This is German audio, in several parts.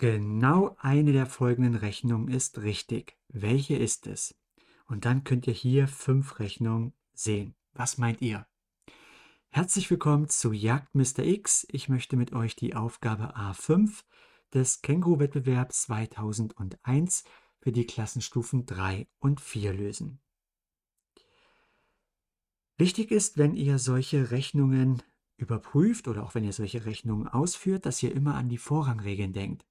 Genau eine der folgenden Rechnungen ist richtig. Welche ist es? Und dann könnt ihr hier fünf Rechnungen sehen. Was meint ihr? Herzlich willkommen zu Jagd Mr. X. Ich möchte mit euch die Aufgabe A5 des Känguru-Wettbewerbs 2001 für die Klassenstufen 3 und 4 lösen. Wichtig ist, wenn ihr solche Rechnungen überprüft oder auch wenn ihr solche Rechnungen ausführt, dass ihr immer an die Vorrangregeln denkt.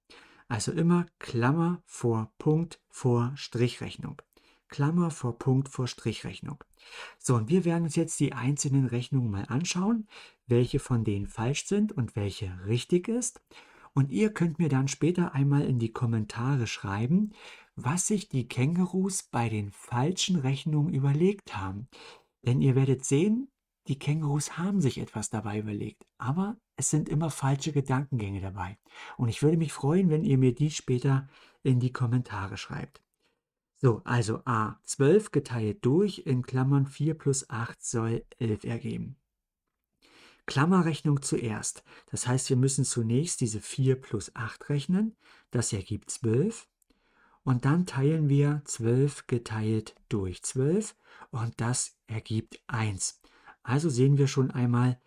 Also immer Klammer vor Punkt vor Strichrechnung. Klammer vor Punkt vor Strichrechnung. So, und wir werden uns jetzt die einzelnen Rechnungen mal anschauen, welche von denen falsch sind und welche richtig ist. Und ihr könnt mir dann später einmal in die Kommentare schreiben, was sich die Kängurus bei den falschen Rechnungen überlegt haben. Denn ihr werdet sehen, die Kängurus haben sich etwas dabei überlegt, aber es sind immer falsche Gedankengänge dabei. Und ich würde mich freuen, wenn ihr mir die später in die Kommentare schreibt. So, also A, 12 geteilt durch in Klammern 4 plus 8 soll 11 ergeben. Klammerrechnung zuerst. Das heißt, wir müssen zunächst diese 4 plus 8 rechnen. Das ergibt 12. Und dann teilen wir 12 geteilt durch 12 und das ergibt 1. Also sehen wir schon einmal,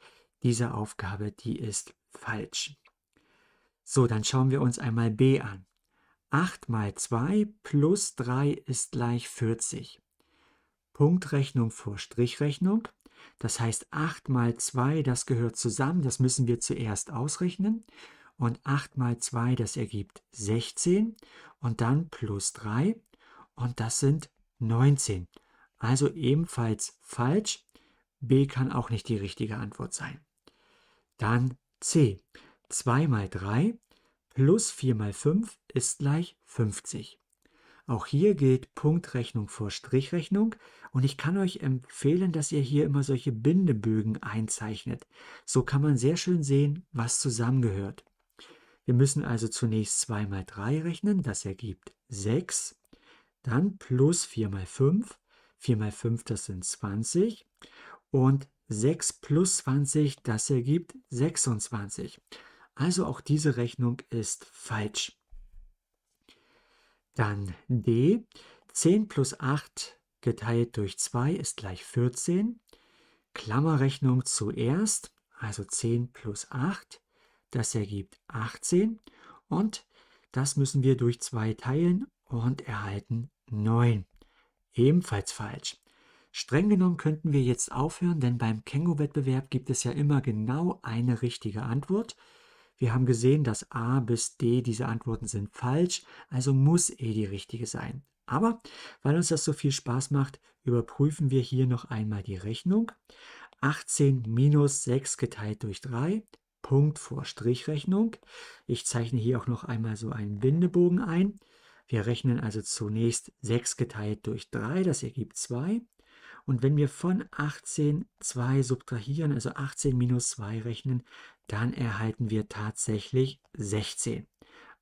diese Aufgabe, die ist falsch. So, dann schauen wir uns einmal b an. 8 mal 2 plus 3 ist gleich 40. Punktrechnung vor Strichrechnung. Das heißt, 8 mal 2, das gehört zusammen, das müssen wir zuerst ausrechnen. Und 8 mal 2, das ergibt 16 und dann plus 3 und das sind 19. Also ebenfalls falsch. B kann auch nicht die richtige Antwort sein. Dann C. 2 mal 3 plus 4 mal 5 ist gleich 50. Auch hier gilt Punktrechnung vor Strichrechnung und ich kann euch empfehlen, dass ihr hier immer solche Bindebögen einzeichnet. So kann man sehr schön sehen, was zusammengehört. Wir müssen also zunächst 2 mal 3 rechnen, das ergibt 6, dann plus 4 mal 5, 4 mal 5 das sind 20 und 6 plus 20, das ergibt 26. Also auch diese Rechnung ist falsch. Dann D. 10 plus 8 geteilt durch 2 ist gleich 14. Klammerrechnung zuerst, also 10 plus 8, das ergibt 18. Und das müssen wir durch 2 teilen und erhalten 9. Ebenfalls falsch. Streng genommen könnten wir jetzt aufhören, denn beim Kengo-Wettbewerb gibt es ja immer genau eine richtige Antwort. Wir haben gesehen, dass A bis D diese Antworten sind falsch, also muss E die richtige sein. Aber weil uns das so viel Spaß macht, überprüfen wir hier noch einmal die Rechnung. 18 minus 6 geteilt durch 3, Punkt vor Strichrechnung. Ich zeichne hier auch noch einmal so einen Bindebogen ein. Wir rechnen also zunächst 6 geteilt durch 3, das ergibt 2. Und wenn wir von 18 2 subtrahieren, also 18 minus 2 rechnen, dann erhalten wir tatsächlich 16.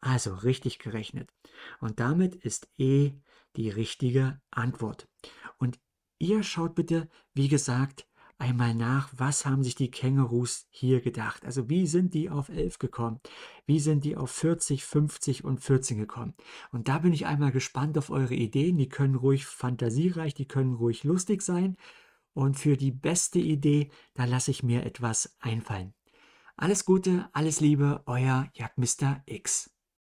Also richtig gerechnet. Und damit ist E die richtige Antwort. Und ihr schaut bitte, wie gesagt, einmal nach, was haben sich die Kängurus hier gedacht? Also wie sind die auf 11 gekommen? Wie sind die auf 40, 50 und 14 gekommen? Und da bin ich einmal gespannt auf eure Ideen. Die können ruhig fantasiereich, die können ruhig lustig sein. Und für die beste Idee, da lasse ich mir etwas einfallen. Alles Gute, alles Liebe, euer Jagdmister X.